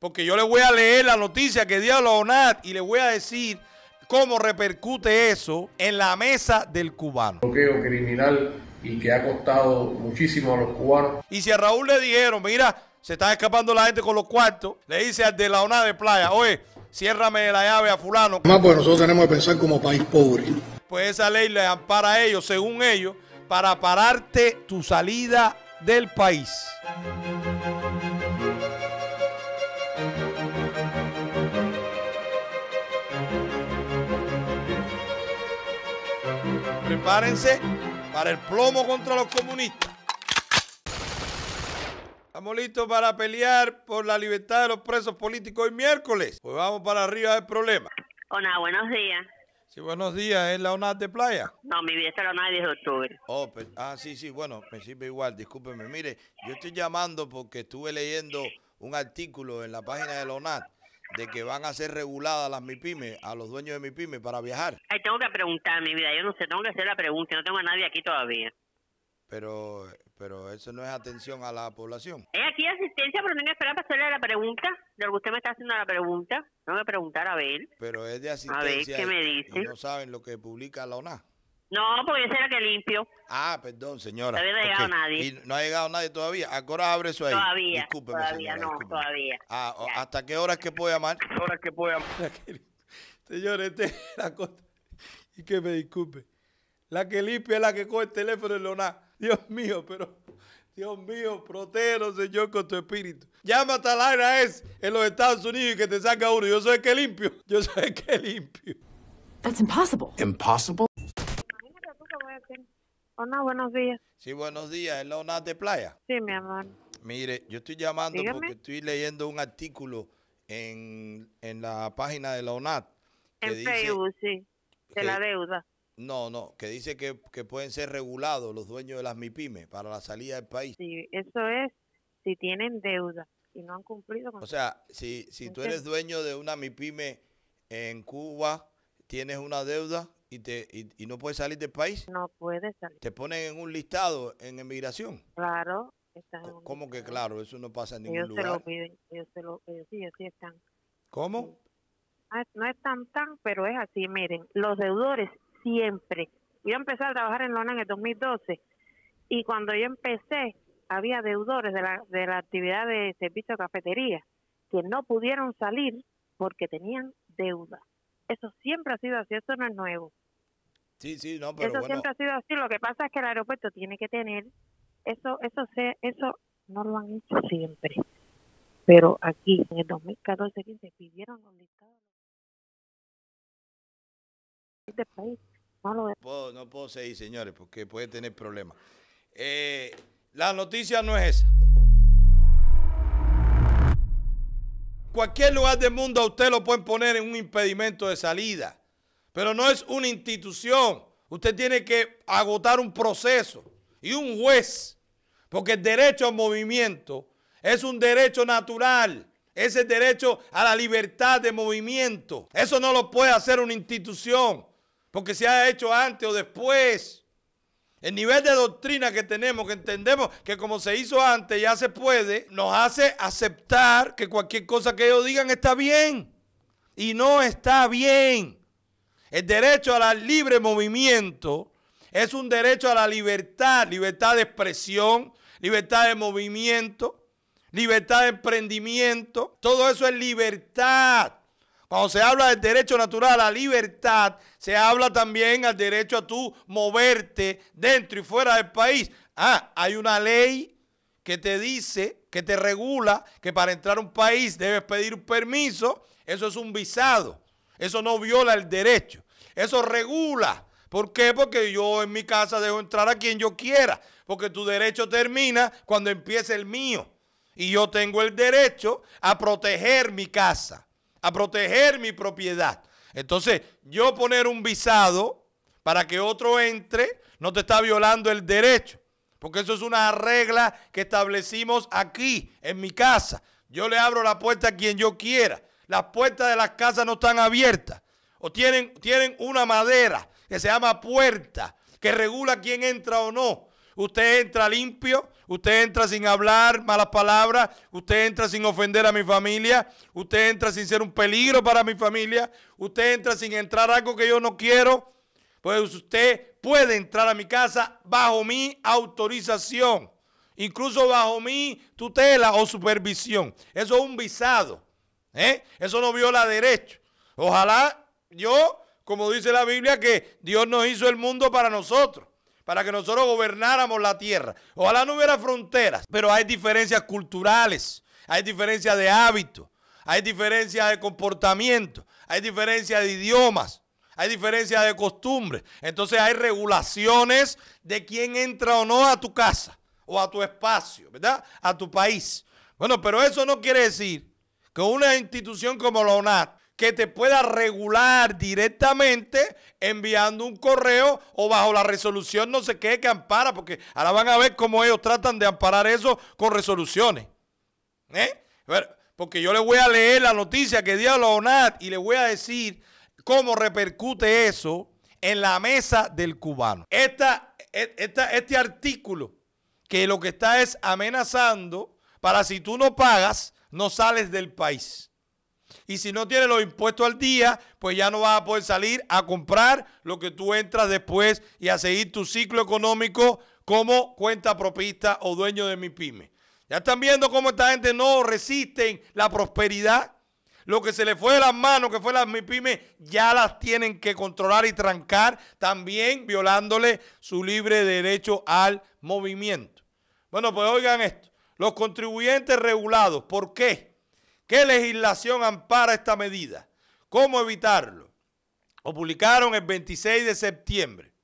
Porque yo le voy a leer la noticia que dio la ONAT y le voy a decir cómo repercute eso en la mesa del cubano. Bloqueo criminal y que ha costado muchísimo a los cubanos. Y si a Raúl le dijeron, mira, se está escapando la gente con los cuartos, le dice al de la ONAT de playa, oye, ciérrame la llave a fulano. Más pues nosotros tenemos que pensar como país pobre. Pues esa ley le ampara a ellos, según ellos, para pararte tu salida del país. prepárense para el plomo contra los comunistas. Estamos listos para pelear por la libertad de los presos políticos el miércoles. Pues vamos para arriba del problema. Hola, buenos días. Sí, buenos días. ¿Es la ONAD de playa? No, mi vida es la ONAD de octubre. Oh, pues, ah, sí, sí, bueno, me sirve igual, discúlpeme. Mire, yo estoy llamando porque estuve leyendo un artículo en la página de la ONAT de que van a ser reguladas las mipime a los dueños de mipime para viajar. Ay, tengo que preguntar, mi vida, yo no sé, tengo que hacer la pregunta, no tengo a nadie aquí todavía. Pero, pero eso no es atención a la población. Es aquí asistencia, pero tengo que esperar para hacerle la pregunta, de lo que usted me está haciendo la pregunta. No me preguntar a ver. Pero es de asistencia. A ver qué me dice. no saben lo que publica la ONA. No, porque yo era que limpio. Ah, perdón, señora. No ha llegado nadie. no ha llegado nadie todavía. Ah, ¿A qué abre eso ahí? Todavía. todavía, no, todavía. Ah, ¿Hasta qué hora es que puedo llamar? ¿Hasta qué hora es que puedo llamar? Señores, este la cosa. Y que me disculpe. La que limpia es la que coge el teléfono y lo Dios mío, pero. Dios mío, protero, Señor, con tu espíritu. Llama hasta la hora es en los Estados Unidos y que te saca uno. Yo soy el que limpio. Yo soy el que limpio. That's impossible. Impossible? Hola, buenos días. Sí, buenos días. ¿Es la ONAT de playa? Sí, mi amor. Mire, yo estoy llamando porque estoy leyendo un artículo en, en la página de la ONAT. En dice Facebook, sí, de la deuda. No, no, que dice que, que pueden ser regulados los dueños de las MIPIMES para la salida del país. Sí, eso es si tienen deuda y no han cumplido con O sea, si, si tú eres dueño de una mipyme en Cuba, tienes una deuda y, te, y, no puedes salir del país? No puedes salir. ¿Te ponen en un listado en emigración? Claro. Están en ¿Cómo que claro? Eso no pasa en ningún ellos Yo se lo piden, ellos se lo sí, ellos sí están. ¿Cómo? Ah, no es tan tan, pero es así. Miren, los deudores siempre. Yo empecé a trabajar en Lona en el 2012 y cuando yo empecé había deudores de la, de la actividad de servicio de cafetería que no pudieron salir porque tenían deuda. Eso siempre ha sido así, eso no es nuevo. Eso siempre ha sido así. Lo que pasa es que el aeropuerto tiene que tener eso, eso, eso no lo han hecho siempre. Pero aquí, en el 2014-15, pidieron los listados este país. No, puedo, seguir, señores, porque puede tener problemas. Eh, la noticia no es esa. Cualquier lugar del mundo a usted lo pueden poner en un impedimento de salida. Pero no es una institución. Usted tiene que agotar un proceso y un juez. Porque el derecho al movimiento es un derecho natural. Es el derecho a la libertad de movimiento. Eso no lo puede hacer una institución. Porque se ha hecho antes o después. El nivel de doctrina que tenemos, que entendemos que como se hizo antes ya se puede, nos hace aceptar que cualquier cosa que ellos digan está bien. Y no está bien. El derecho al libre movimiento es un derecho a la libertad, libertad de expresión, libertad de movimiento, libertad de emprendimiento. Todo eso es libertad. Cuando se habla del derecho natural a la libertad, se habla también al derecho a tu moverte dentro y fuera del país. Ah, hay una ley que te dice, que te regula, que para entrar a un país debes pedir un permiso. Eso es un visado. Eso no viola el derecho. Eso regula. ¿Por qué? Porque yo en mi casa dejo entrar a quien yo quiera. Porque tu derecho termina cuando empieza el mío. Y yo tengo el derecho a proteger mi casa, a proteger mi propiedad. Entonces, yo poner un visado para que otro entre no te está violando el derecho. Porque eso es una regla que establecimos aquí, en mi casa. Yo le abro la puerta a quien yo quiera. Las puertas de las casas no están abiertas o tienen, tienen una madera que se llama puerta, que regula quién entra o no. Usted entra limpio, usted entra sin hablar malas palabras, usted entra sin ofender a mi familia, usted entra sin ser un peligro para mi familia, usted entra sin entrar algo que yo no quiero. Pues usted puede entrar a mi casa bajo mi autorización, incluso bajo mi tutela o supervisión. Eso es un visado. ¿eh? Eso no viola derecho. Ojalá yo, como dice la Biblia, que Dios nos hizo el mundo para nosotros, para que nosotros gobernáramos la tierra. Ojalá no hubiera fronteras, pero hay diferencias culturales, hay diferencias de hábitos, hay diferencias de comportamiento, hay diferencias de idiomas, hay diferencias de costumbres. Entonces hay regulaciones de quién entra o no a tu casa o a tu espacio, ¿verdad? A tu país. Bueno, pero eso no quiere decir que una institución como la UNAT que te pueda regular directamente enviando un correo o bajo la resolución no sé qué que ampara, porque ahora van a ver cómo ellos tratan de amparar eso con resoluciones. ¿Eh? Porque yo le voy a leer la noticia que dio la ONAT y le voy a decir cómo repercute eso en la mesa del cubano. Esta, e, esta, este artículo que lo que está es amenazando para si tú no pagas, no sales del país. Y si no tiene los impuestos al día, pues ya no vas a poder salir a comprar lo que tú entras después y a seguir tu ciclo económico como cuenta propista o dueño de mi pyme. Ya están viendo cómo esta gente no resiste la prosperidad. Lo que se le fue de las manos, que fue las MIPYME, ya las tienen que controlar y trancar, también violándole su libre derecho al movimiento. Bueno, pues oigan esto. Los contribuyentes regulados, ¿por qué? ¿Qué legislación ampara esta medida? ¿Cómo evitarlo? Lo publicaron el 26 de septiembre.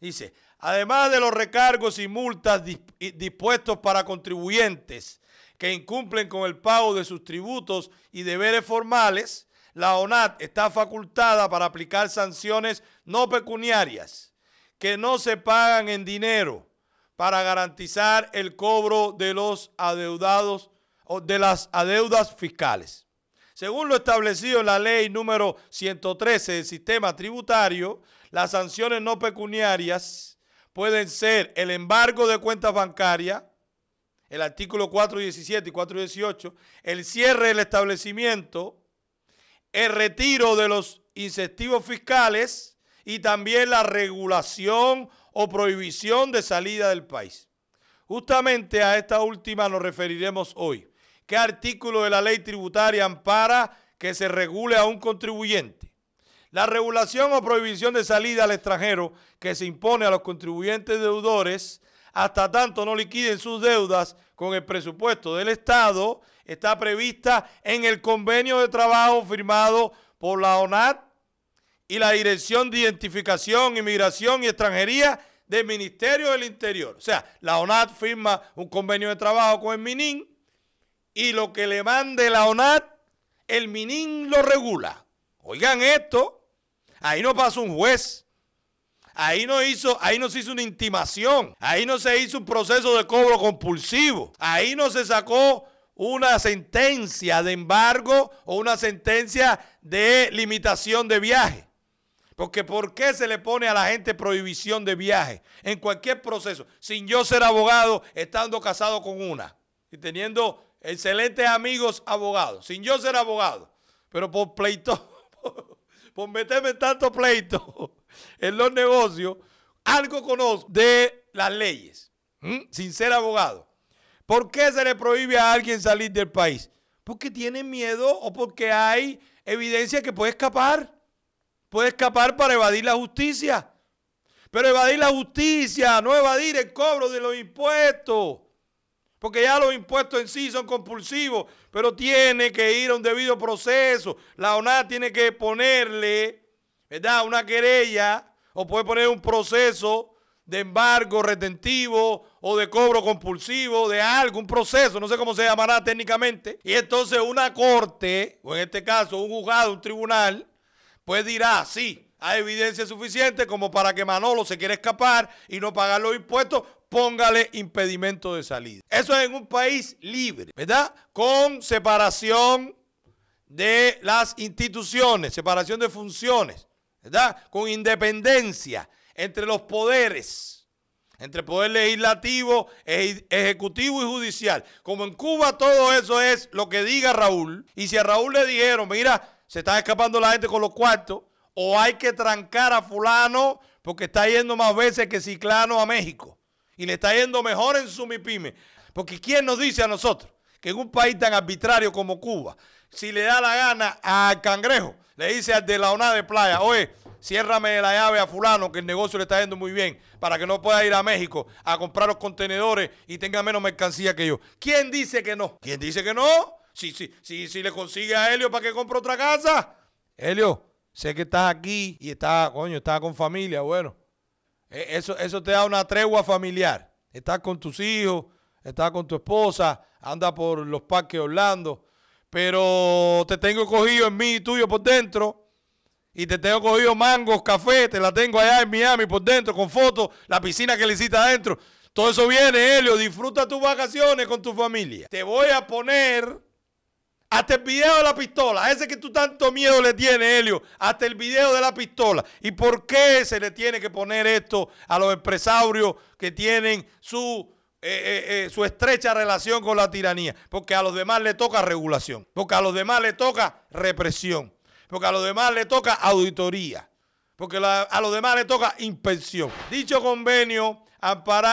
Dice, además de los recargos y multas dispuestos para contribuyentes que incumplen con el pago de sus tributos y deberes formales, la ONAT está facultada para aplicar sanciones no pecuniarias que no se pagan en dinero para garantizar el cobro de los adeudados de las adeudas fiscales. Según lo establecido en la ley número 113 del sistema tributario, las sanciones no pecuniarias pueden ser el embargo de cuentas bancarias, el artículo 417 y 418, el cierre del establecimiento, el retiro de los incentivos fiscales y también la regulación o prohibición de salida del país. Justamente a esta última nos referiremos hoy. ¿Qué artículo de la ley tributaria ampara que se regule a un contribuyente? La regulación o prohibición de salida al extranjero que se impone a los contribuyentes deudores hasta tanto no liquiden sus deudas con el presupuesto del Estado está prevista en el convenio de trabajo firmado por la ONAT y la Dirección de Identificación, Inmigración y Extranjería del Ministerio del Interior. O sea, la ONAT firma un convenio de trabajo con el MININ y lo que le mande la ONAT, el MININ lo regula. Oigan esto, ahí no pasó un juez. Ahí no, hizo, ahí no se hizo una intimación, ahí no se hizo un proceso de cobro compulsivo, ahí no se sacó una sentencia de embargo o una sentencia de limitación de viaje. Porque ¿por qué se le pone a la gente prohibición de viaje en cualquier proceso? Sin yo ser abogado, estando casado con una y teniendo excelentes amigos abogados, sin yo ser abogado, pero por pleito, por, meterme en tanto pleito en los negocios, algo conozco de las leyes, sin ser abogado. ¿Por qué se le prohíbe a alguien salir del país? Porque tiene miedo o porque hay evidencia que puede escapar. Puede escapar para evadir la justicia. Pero evadir la justicia, no evadir el cobro de los impuestos. Porque ya los impuestos en sí son compulsivos, pero tiene que ir a un debido proceso. La ONA tiene que ponerle, ¿verdad? Una querella o puede poner un proceso de embargo retentivo o de cobro compulsivo, de algo, un proceso, no sé cómo se llamará técnicamente. Y entonces una corte, o en este caso un juzgado, un tribunal, pues dirá, sí, hay evidencia suficiente como para que Manolo se quiera escapar y no pagar los impuestos póngale impedimento de salida. Eso es en un país libre, ¿verdad? Con separación de las instituciones, separación de funciones, ¿verdad? Con independencia entre los poderes, entre poder legislativo, ejecutivo y judicial. Como en Cuba todo eso es lo que diga Raúl. Y si a Raúl le dijeron, mira, se está escapando la gente con los cuartos, o hay que trancar a fulano porque está yendo más veces que Ciclano a México y le está yendo mejor en su MIPYME. Porque ¿quién nos dice a nosotros que en un país tan arbitrario como Cuba, si le da la gana al cangrejo, le dice al de la ONA de playa, oye, ciérrame la llave a fulano que el negocio le está yendo muy bien para que no pueda ir a México a comprar los contenedores y tenga menos mercancía que yo. ¿Quién dice que no? ¿Quién dice que no? Si, le consigue a Helio para que compre otra casa. Helio, sé que estás aquí y está, coño, estás con familia, bueno e, eso, te da una tregua familiar. Estás con tus hijos, estás con tu esposa, anda por los parques Orlando, pero te tengo cogido en mí y tuyo por dentro. Y te tengo cogido mangos, café, te la tengo allá en Miami por dentro, con fotos, la piscina que le hiciste adentro. Todo eso viene, Helio. Disfruta tus vacaciones con tu familia. Te voy a poner hasta el video de la pistola, ese que tú tanto miedo le tienes, Helio, hasta el video de la pistola. ¿Y por qué se le tiene que poner esto a los empresarios que tienen su eh, eh, eh, su estrecha relación con la tiranía, porque a los demás le toca regulación, porque a los demás le toca represión, porque a los demás le toca auditoría, porque a los demás le toca inspección. Dicho convenio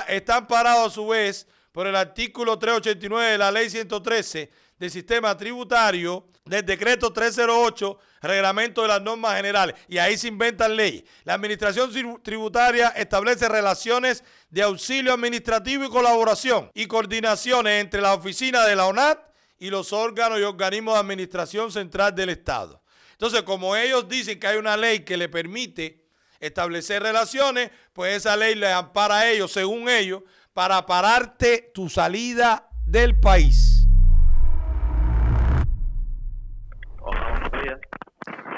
está amparado a su vez por el artículo 389 de la ley 113 del sistema tributario del decreto 308, reglamento de las normas generales. Y ahí se inventan leyes. La administración tributaria establece relaciones de auxilio administrativo y colaboración y coordinaciones entre la oficina de la ONAT y los órganos y organismos de administración central del Estado. Entonces, como ellos dicen que hay una ley que le permite establecer relaciones, pues esa ley le ampara a ellos, según ellos, para pararte tu salida del país.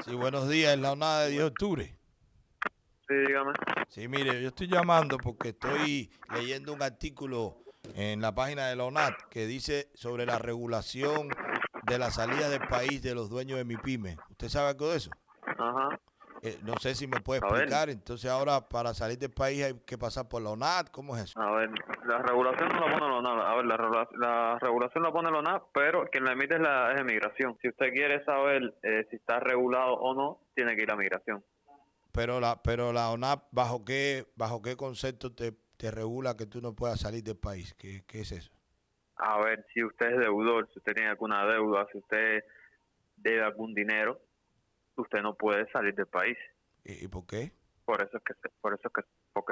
Sí, buenos días, es la ONAD de 10 de octubre. Sí, dígame. Sí, mire, yo estoy llamando porque estoy leyendo un artículo en la página de la ONAT que dice sobre la regulación de la salida del país de los dueños de mi pyme. ¿Usted sabe algo de eso? Ajá. Eh, no sé si me puede explicar. Entonces, ahora para salir del país hay que pasar por la ONAP, ¿Cómo es eso? A ver, la regulación no la pone la ONAP, A ver, la, regulación la pone la ONAP pero quien la emite es la emigración. migración. Si usted quiere saber eh, si está regulado o no, tiene que ir a migración. Pero la, pero la ONAP ¿bajo qué, bajo qué concepto te, regula que tú no puedas salir del país? ¿Qué, qué es eso? A ver, si usted es deudor, si usted tiene alguna deuda, si usted debe algún dinero, usted no puede salir del país. ¿Y, por qué? Por eso es que se, por eso que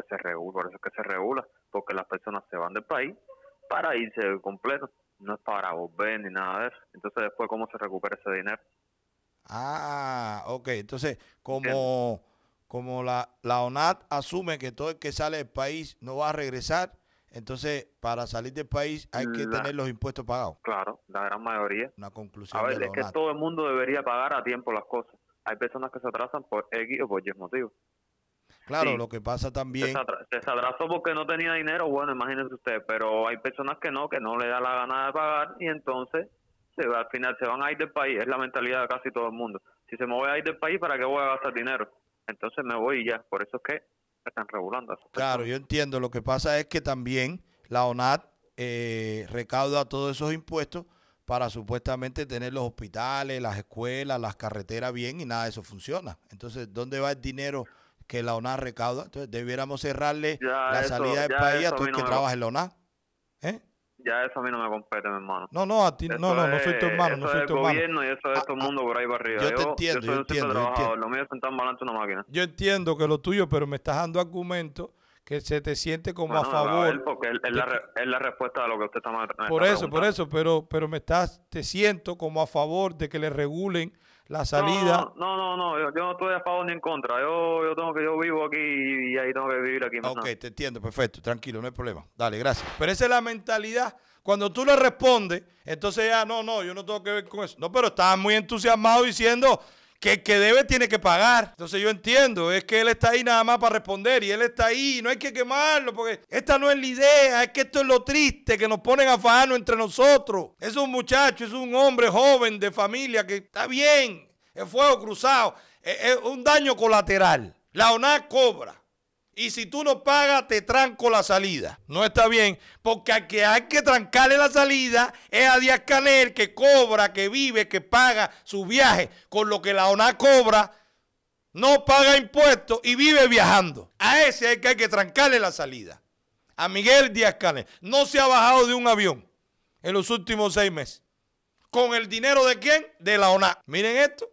se regula, por eso que se regula, porque las personas se van del país para irse del completo, no es para volver ni nada de eso. Entonces después cómo se recupera ese dinero. Ah, ok. Entonces, como, como la, la ONAT asume que todo el que sale del país no va a regresar, entonces, para salir del país hay que tener los impuestos pagados. Claro, la gran mayoría. Una conclusión. A ver, es que todo el mundo debería pagar a tiempo las cosas hay personas que se atrasan por X o por Y motivos. Claro, lo que pasa también. Se, atrasó porque no tenía dinero, bueno, imagínense usted, pero hay personas que no, que no le da la gana de pagar y entonces se va, al final se van a ir del país. Es la mentalidad de casi todo el mundo. Si se me voy a ir del país, ¿para qué voy a gastar dinero? Entonces me voy y ya. Por eso es que están regulando. Claro, yo entiendo. Lo que pasa es que también la ONAT eh, recauda todos esos impuestos para supuestamente tener los hospitales, las escuelas, las carreteras bien y nada de eso funciona. Entonces, ¿dónde va el dinero que la ONA recauda? Entonces, debiéramos cerrarle la salida del país a todo el que trabaja en la ONA. ¿Eh? Ya eso a mí no me compete, mi hermano. No, no, a ti no, no, no soy tu hermano, no soy tu hermano. eso ah, todo ah, mundo por ahí Yo, te entiendo, yo, entiendo, yo Lo mío es una máquina. Yo entiendo que lo tuyo, pero me estás dando argumentos que se te siente como a favor. porque es la, la, respuesta a lo que usted está Por eso, por eso, pero, pero me estás, te siento como a favor de que le regulen la salida. No, no, no, yo, no estoy a favor ni en contra. Yo, yo tengo que, yo vivo aquí y, ahí tengo que vivir aquí. Ok, te entiendo, perfecto, tranquilo, no hay problema. Dale, gracias. Pero esa es la mentalidad. Cuando tú le respondes, entonces ya, no, no, yo no tengo que ver con eso. No, pero estaba muy entusiasmado diciendo, que que debe tiene que pagar. Entonces yo entiendo, es que él está ahí nada más para responder y él está ahí, no hay que quemarlo porque esta no es la idea, es que esto es lo triste que nos ponen a fajarnos entre nosotros. Es un muchacho, es un hombre joven de familia que está bien, el fuego cruzado, es, es un daño colateral. La ONA cobra. Y si tú no pagas, te tranco la salida. No está bien, porque al que hay que trancarle la salida es a Díaz Canel, que cobra, que vive, que paga su viaje con lo que la ONA cobra, no paga impuestos y vive viajando. A ese es que hay que trancarle la salida. A Miguel Díaz Canel. No se ha bajado de un avión en los últimos seis meses. ¿Con el dinero de quién? De la ONA. Miren esto.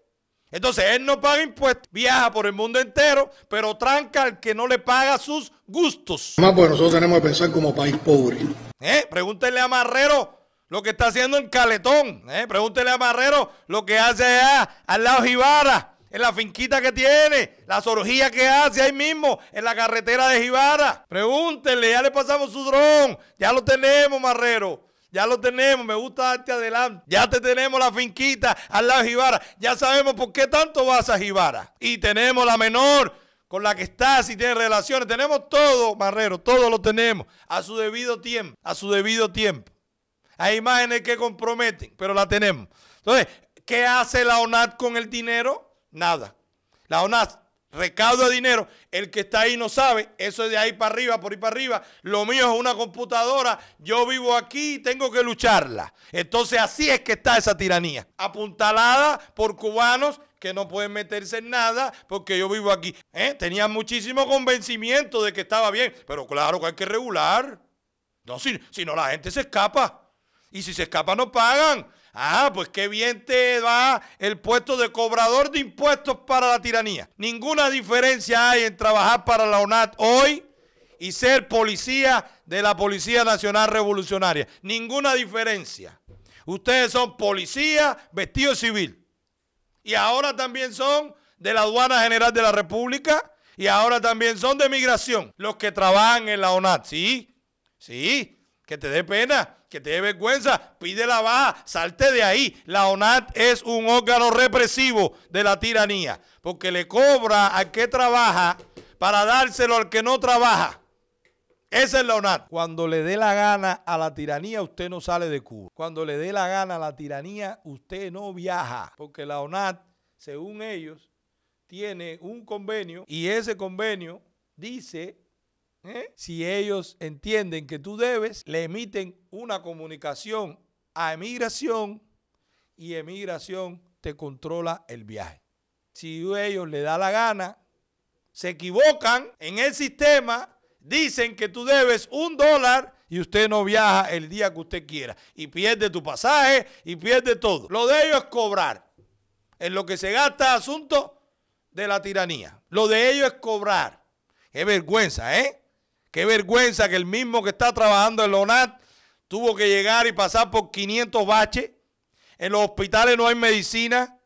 Entonces él no paga impuestos, viaja por el mundo entero, pero tranca al que no le paga sus gustos. más pues nosotros tenemos que pensar como país pobre. Eh, pregúntenle a Marrero lo que está haciendo en Caletón. ¿eh? Pregúntenle a Marrero lo que hace allá al lado de Jibara, en la finquita que tiene, la orgías que hace ahí mismo, en la carretera de Jibara. Pregúntenle, ya le pasamos su dron, ya lo tenemos, Marrero. Ya lo tenemos, me gusta darte adelante. Ya te tenemos la finquita al lado de Jibara. Ya sabemos por qué tanto vas a Jibara. Y tenemos la menor con la que estás y tienes relaciones. Tenemos todo, Marrero, todo lo tenemos. A su debido tiempo, a su debido tiempo. Hay imágenes que comprometen, pero la tenemos. Entonces, ¿qué hace la ONAT con el dinero? Nada. La ONAT recaudo de dinero, el que está ahí no sabe, eso es de ahí para arriba, por ahí para arriba, lo mío es una computadora, yo vivo aquí y tengo que lucharla. Entonces así es que está esa tiranía, apuntalada por cubanos que no pueden meterse en nada porque yo vivo aquí. Tenían ¿Eh? Tenía muchísimo convencimiento de que estaba bien, pero claro que hay que regular. No, si no la gente se escapa. Y si se escapa no pagan. Ah, pues qué bien te va el puesto de cobrador de impuestos para la tiranía. Ninguna diferencia hay en trabajar para la ONAT hoy y ser policía de la Policía Nacional Revolucionaria. Ninguna diferencia. Ustedes son policía vestido civil. Y ahora también son de la Aduana General de la República. Y ahora también son de migración. Los que trabajan en la ONAT. Sí, sí que te dé pena, que te dé vergüenza, pide la baja, salte de ahí. La ONAT es un órgano represivo de la tiranía, porque le cobra al que trabaja para dárselo al que no trabaja. Esa es la ONAT. Cuando le dé la gana a la tiranía, usted no sale de Cuba. Cuando le dé la gana a la tiranía, usted no viaja, porque la ONAT, según ellos, tiene un convenio y ese convenio dice ¿Eh? Si ellos entienden que tú debes, le emiten una comunicación a emigración y emigración te controla el viaje. Si ellos le da la gana, se equivocan en el sistema, dicen que tú debes un dólar y usted no viaja el día que usted quiera y pierde tu pasaje y pierde todo. Lo de ellos es cobrar. En lo que se gasta asunto de la tiranía. Lo de ellos es cobrar. es vergüenza, ¿eh? Qué vergüenza que el mismo que está trabajando en la ONAT tuvo que llegar y pasar por 500 baches. En los hospitales no hay medicina.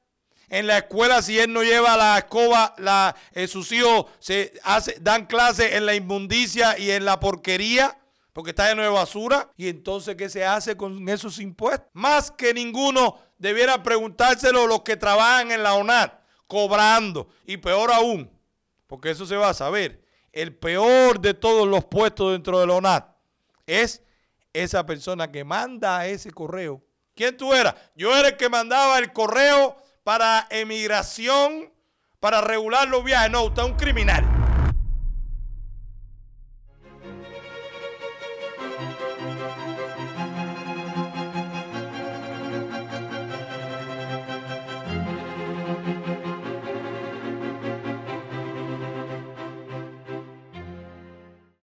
En la escuela, si él no lleva la escoba, la, eh, sus hijos se dan clases en la inmundicia y en la porquería, porque está lleno de basura. ¿Y entonces qué se hace con esos impuestos? Más que ninguno debiera preguntárselo los que trabajan en la ONAT, cobrando. Y peor aún, porque eso se va a saber el peor de todos los puestos dentro de la ONAT es esa persona que manda ese correo. ¿Quién tú eras? Yo era el que mandaba el correo para emigración, para regular los viajes. No, usted un criminal.